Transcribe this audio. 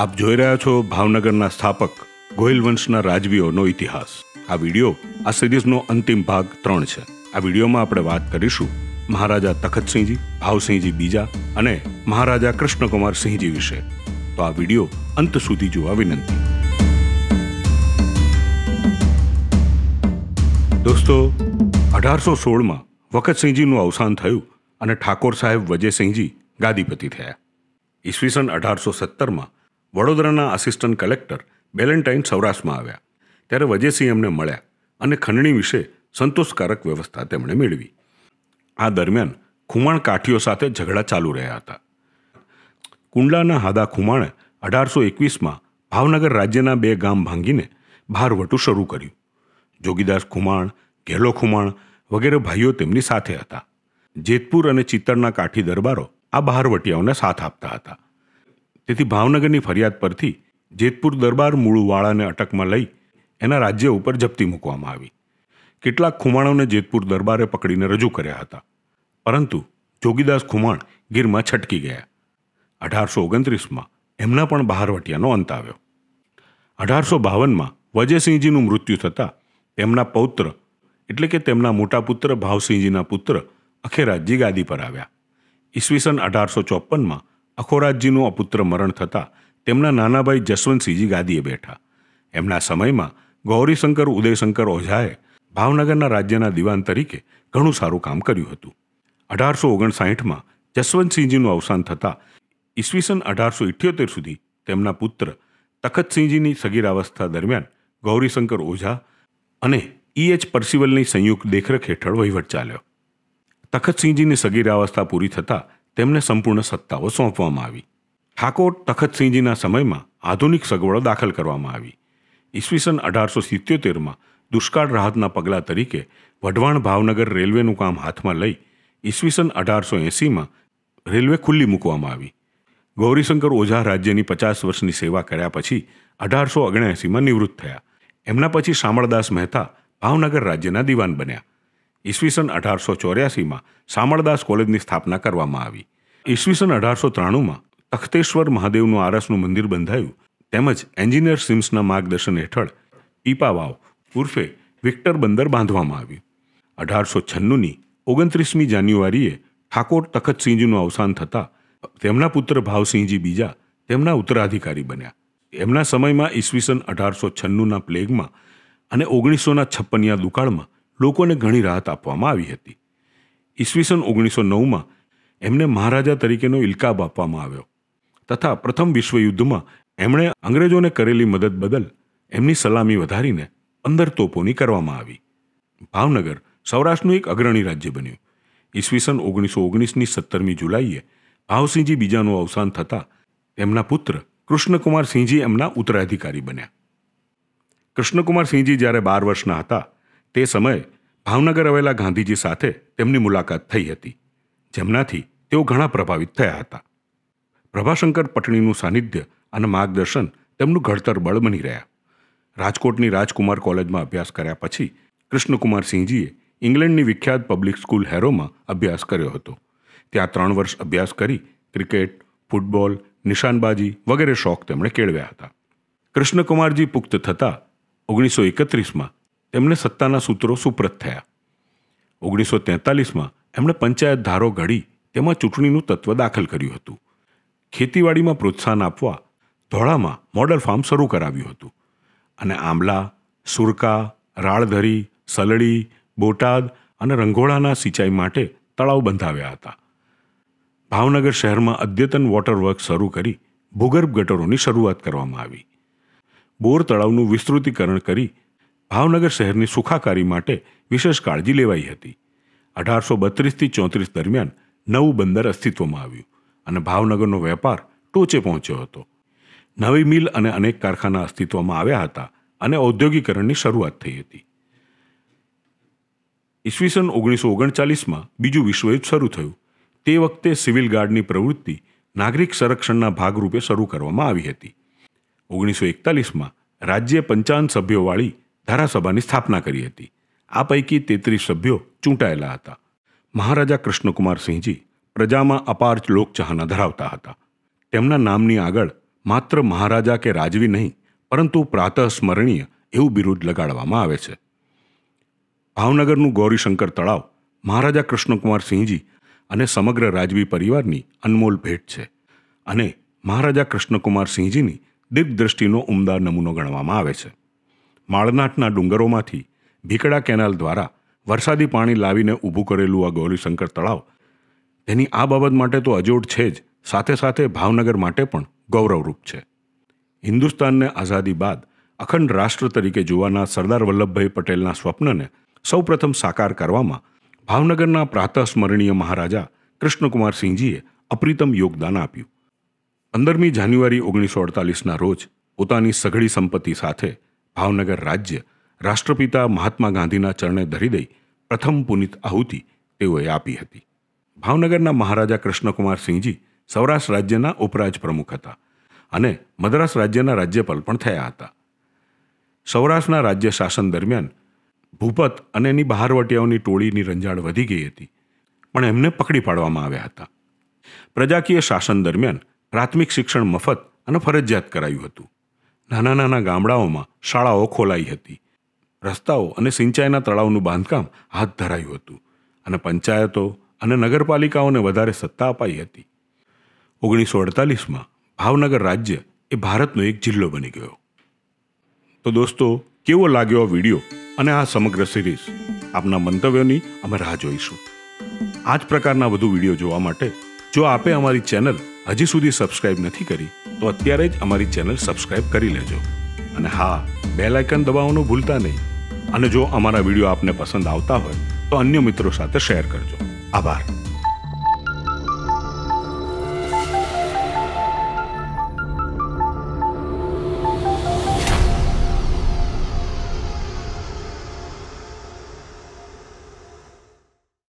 આપ જોઈ રહ્યા છો ભાવનગરના સ્થાપક ગોહિલ વંશના રાજવીઓનો ઇતિહાસ આ વિડીયો આ સિરીઝનો અંતિમ ભાગ ત્રણ છે આ વિડીયોમાં આપણે વાત કરીશું મહારાજા તખતસિંહજી ભાવસિંહજી બીજા અને મહારાજા કૃષ્ણકુમાર સિંહજી વિશે તો આ વિડીયો અંત સુધી જોવા વિનંતી દોસ્તો અઢારસો સોળમાં વખતસિંહજીનું અવસાન થયું અને ઠાકોર સાહેબ વજયસિંહજી ગાદીપતિ થયા ઈસવીસન અઢારસો સત્તરમાં વડોદરાના આસિસ્ટન્ટ કલેક્ટર બેલેન્ટાઇન સૌરાષ્ટ્રમાં આવ્યા ત્યારે વજેસિંહ એમને મળ્યા અને ખંડણી વિશે સંતોષકારક વ્યવસ્થા તેમણે મેળવી આ દરમિયાન ખુમાણ કાઠીઓ સાથે ઝઘડા ચાલુ રહ્યા હતા કુંડલાના હાદા ખુમાણે અઢારસો એકવીસમાં ભાવનગર રાજ્યના બે ગામ ભાંગીને ભારવટું શરૂ કર્યું જોગીદાસ ખુમાણ ઘેલો ખુમાણ વગેરે ભાઈઓ તેમની સાથે હતા જેતપુર અને ચિત્તરના કાઠી દરબારો આ બહારવટીયાઓને સાથ આપતા હતા તેથી ભાવનગરની ફરિયાદ પરથી જેતપુર દરબાર મૂળવાળાને અટકમાં લઈ એના રાજ્ય ઉપર જપ્તી મૂકવામાં આવી કેટલાક ખુમાણોને જેતપુર દરબારે પકડીને રજૂ કર્યા હતા પરંતુ જોગીદાસ ખુમાણ ગીરમાં છટકી ગયા અઢારસો ઓગણત્રીસમાં એમના પણ બહારવટિયાનો અંત આવ્યો અઢારસો બાવનમાં વજયસિંહજીનું મૃત્યુ થતાં તેમના પૌત્ર એટલે કે તેમના મોટા પુત્ર ભાવસિંહજીના પુત્ર અખેરાજજી ગાદી પર આવ્યા ઈસવીસન અઢારસો ચોપનમાં અખોરાજજીનું અપુત્ર મરણ થતાં તેમના નાનાભાઈ જસવંતસિંહજી ગાદીએ બેઠા એમના સમયમાં ગૌરીશંકર ઉદયશંકર ઓઝાએ ભાવનગરના રાજ્યના દિવાન તરીકે ઘણું સારું કામ કર્યું હતું અઢારસો ઓગણસાઠમાં જસવંતસિંહજીનું અવસાન થતાં ઈસવીસન અઢારસો ઇઠ્યોતેર સુધી તેમના પુત્ર તખતસિંહજીની સગીરાવસ્થા દરમિયાન ગૌરીશંકર ઓઝા અને ઈએચ પરસિવલની સંયુક્ત દેખરેખ હેઠળ વહીવટ ચાલ્યો તખતસિંહજીની સગીરાવસ્થા પૂરી થતાં તેમને સંપૂર્ણ સત્તાઓ સોંપવામાં આવી ઠાકોર તખતસિંહજીના સમયમાં આધુનિક સગવડો દાખલ કરવામાં આવી ઈસવીસન અઢારસો સિત્યોતેરમાં દુષ્કાળ રાહતના પગલાં તરીકે વઢવાણ ભાવનગર રેલવેનું કામ હાથમાં લઈ ઈસવીસન અઢારસો એંસીમાં રેલવે ખુલ્લી મૂકવામાં આવી ગૌરીશંકર ઓઝા રાજ્યની પચાસ વર્ષની સેવા કર્યા પછી અઢારસો ઓગણએંસીમાં નિવૃત્ત થયા એમના પછી શામળદાસ મહેતા ભાવનગર રાજ્યના દિવાન બન્યા ઈસવીસન અઢારસો ચોર્યાસીમાં શામળદાસ કોલેજની સ્થાપના કરવામાં આવી ઈસવીસન અઢારસો ત્રાણુંમાં તખતેશ્વર મહાદેવનું આરસનું મંદિર બંધાયું તેમજ એન્જિનિયર સિમ્સના માર્ગદર્શન હેઠળ પીપાવાવ ઉર્ફે વિક્ટર બંદર બાંધવામાં આવ્યું અઢારસો છન્નુંની ઓગણત્રીસમી જાન્યુઆરીએ ઠાકોર તખતસિંહજીનું અવસાન થતાં તેમના પુત્ર ભાવસિંહજી બીજા તેમના ઉત્તરાધિકારી બન્યા એમના સમયમાં ઈસવીસન અઢારસો છન્નુંના પ્લેગમાં અને ઓગણીસોના છપ્પનિયા દુકાળમાં લોકોને ઘણી રાહત આપવામાં આવી હતી ઈસવીસન ઓગણીસો નવમાં એમને મહારાજા તરીકેનો ઇલકાબ આપવામાં આવ્યો તથા પ્રથમ વિશ્વયુદ્ધમાં એમણે અંગ્રેજોને કરેલી મદદ બદલ એમની સલામી વધારીને અંદર તોપોની કરવામાં આવી ભાવનગર સૌરાષ્ટ્રનું એક અગ્રણી રાજ્ય બન્યું ઈસવીસન ઓગણીસો ઓગણીસની સત્તરમી જુલાઈએ ભાવસિંહજી બીજાનું અવસાન થતાં એમના પુત્ર કૃષ્ણકુમાર સિંહજી એમના ઉત્તરાધિકારી બન્યા કૃષ્ણકુમાર સિંહજી જ્યારે બાર વર્ષના હતા તે સમયે ભાવનગર આવેલા ગાંધીજી સાથે તેમની મુલાકાત થઈ હતી જેમનાથી તેઓ ઘણા પ્રભાવિત થયા હતા પ્રભાશંકર પટણીનું સાનિધ્ય અને માર્ગદર્શન તેમનું ઘડતર બળ બની રહ્યા રાજકોટની રાજકુમાર કોલેજમાં અભ્યાસ કર્યા પછી કૃષ્ણકુમાર સિંહજીએ ઇંગ્લેન્ડની વિખ્યાત પબ્લિક સ્કૂલ હેરોમાં અભ્યાસ કર્યો હતો ત્યાં ત્રણ વર્ષ અભ્યાસ કરી ક્રિકેટ ફૂટબોલ નિશાનબાજી વગેરે શોખ તેમણે કેળવ્યા હતા કૃષ્ણકુમારજી પુખ્ત થતા ઓગણીસો એકત્રીસમાં એમને સત્તાના સૂત્રો સુપ્રત થયા ઓગણીસો તેતાલીસમાં એમણે પંચાયત ધારો ઘડી તેમાં ચૂંટણીનું તત્વ દાખલ કર્યું હતું ખેતીવાડીમાં પ્રોત્સાહન આપવા ધોળામાં મોડલ ફાર્મ શરૂ કરાવ્યું હતું અને આંબલા સુરકા રાળધરી સલડી બોટાદ અને રંગોળાના સિંચાઈ માટે તળાવ બંધાવ્યા હતા ભાવનગર શહેરમાં અદ્યતન વોટર વર્ક શરૂ કરી ભૂગર્ભ ગટરોની શરૂઆત કરવામાં આવી બોર તળાવનું વિસ્તૃતીકરણ કરી ભાવનગર શહેરની સુખાકારી માટે વિશેષ કાળજી લેવાઈ હતી અઢારસો બત્રીસથી ચોત્રીસ દરમિયાન નવું બંદર અસ્તિત્વમાં આવ્યું અને ભાવનગરનો વેપાર ટોચે પહોંચ્યો હતો નવી મિલ અને અનેક કારખાના અસ્તિત્વમાં આવ્યા હતા અને ઔદ્યોગિકરણની શરૂઆત થઈ હતી ઈસવીસન ઓગણીસો ઓગણચાલીસમાં બીજું વિશ્વયુદ્ધ શરૂ થયું તે વખતે સિવિલ ગાર્ડની પ્રવૃત્તિ નાગરિક સંરક્ષણના ભાગરૂપે શરૂ કરવામાં આવી હતી ઓગણીસો એકતાલીસમાં રાજ્ય પંચાવન સભ્યોવાળી ધારાસભાની સ્થાપના કરી હતી આ પૈકી તેત્રીસ સભ્યો ચૂંટાયેલા હતા મહારાજા કૃષ્ણકુમારસિંહજી પ્રજામાં અપાર લોકચાહના ધરાવતા હતા તેમના નામની આગળ માત્ર મહારાજા કે રાજવી નહીં પરંતુ પ્રાતઃ સ્મરણીય એવું બિરુદ લગાડવામાં આવે છે ભાવનગરનું ગૌરીશંકર તળાવ મહારાજા કૃષ્ણકુમારસિંહજી અને સમગ્ર રાજવી પરિવારની અનમોલ ભેટ છે અને મહારાજા કૃષ્ણકુમારસિંહજીની સિંહજીની દીર્ઘદ્રષ્ટિનો ઉમદા નમૂનો ગણવામાં આવે છે માળનાટના ડુંગરોમાંથી ભીકડા કેનાલ દ્વારા વરસાદી પાણી લાવીને ઊભું કરેલું આ ગૌરીશંકર તળાવ તેની આ બાબત માટે તો અજોડ છે જ સાથે સાથે ભાવનગર માટે પણ ગૌરવરૂપ છે હિન્દુસ્તાનને આઝાદી બાદ અખંડ રાષ્ટ્ર તરીકે જોવાના સરદાર વલ્લભભાઈ પટેલના સ્વપ્નને સૌપ્રથમ સાકાર કરવામાં ભાવનગરના પ્રાતઃસ્મરણીય મહારાજા કૃષ્ણકુમારસિંહજીએ અપ્રિતમ યોગદાન આપ્યું પંદરમી જાન્યુઆરી ઓગણીસો અડતાલીસના રોજ પોતાની સઘળી સંપત્તિ સાથે ભાવનગર રાજ્ય રાષ્ટ્રપિતા મહાત્મા ગાંધીના ચરણે ધરી દઈ પ્રથમ પુનિત આહુતિ તેઓએ આપી હતી ભાવનગરના મહારાજા કૃષ્ણકુમારસિંહજી સૌરાષ્ટ્ર રાજ્યના ઉપરાજ પ્રમુખ હતા અને મદ્રાસ રાજ્યના રાજ્યપાલ પણ થયા હતા સૌરાષ્ટ્રના રાજ્ય શાસન દરમિયાન ભૂપત અને એની બહારવટીયાઓની ટોળીની રંજાડ વધી ગઈ હતી પણ એમને પકડી પાડવામાં આવ્યા હતા પ્રજાકીય શાસન દરમિયાન પ્રાથમિક શિક્ષણ મફત અને ફરજિયાત કરાયું હતું નાના નાના ગામડાઓમાં શાળાઓ ખોલાઈ હતી રસ્તાઓ અને સિંચાઈના તળાવનું બાંધકામ હાથ ધરાયું હતું અને પંચાયતો અને નગરપાલિકાઓને વધારે સત્તા અપાઈ હતી ઓગણીસો અડતાલીસમાં ભાવનગર રાજ્ય એ ભારતનો એક જિલ્લો બની ગયો તો દોસ્તો કેવો લાગ્યો આ વિડીયો અને આ સમગ્ર સિરીઝ આપના મંતવ્યોની અમે રાહ જોઈશું આ જ પ્રકારના વધુ વિડીયો જોવા માટે જો આપે અમારી ચેનલ હજી સુધી સબસ્ક્રાઇબ નથી કરી તો અત્યારે જ અમારી ચેનલ સબસ્ક્રાઇબ કરી લેજો અને હા બેલ આઇકન દબાવવાનું ભૂલતા નહીં અને જો અમારા વિડીયો આપને પસંદ આવતા હોય તો અન્ય મિત્રો સાથે શેર કરજો આભાર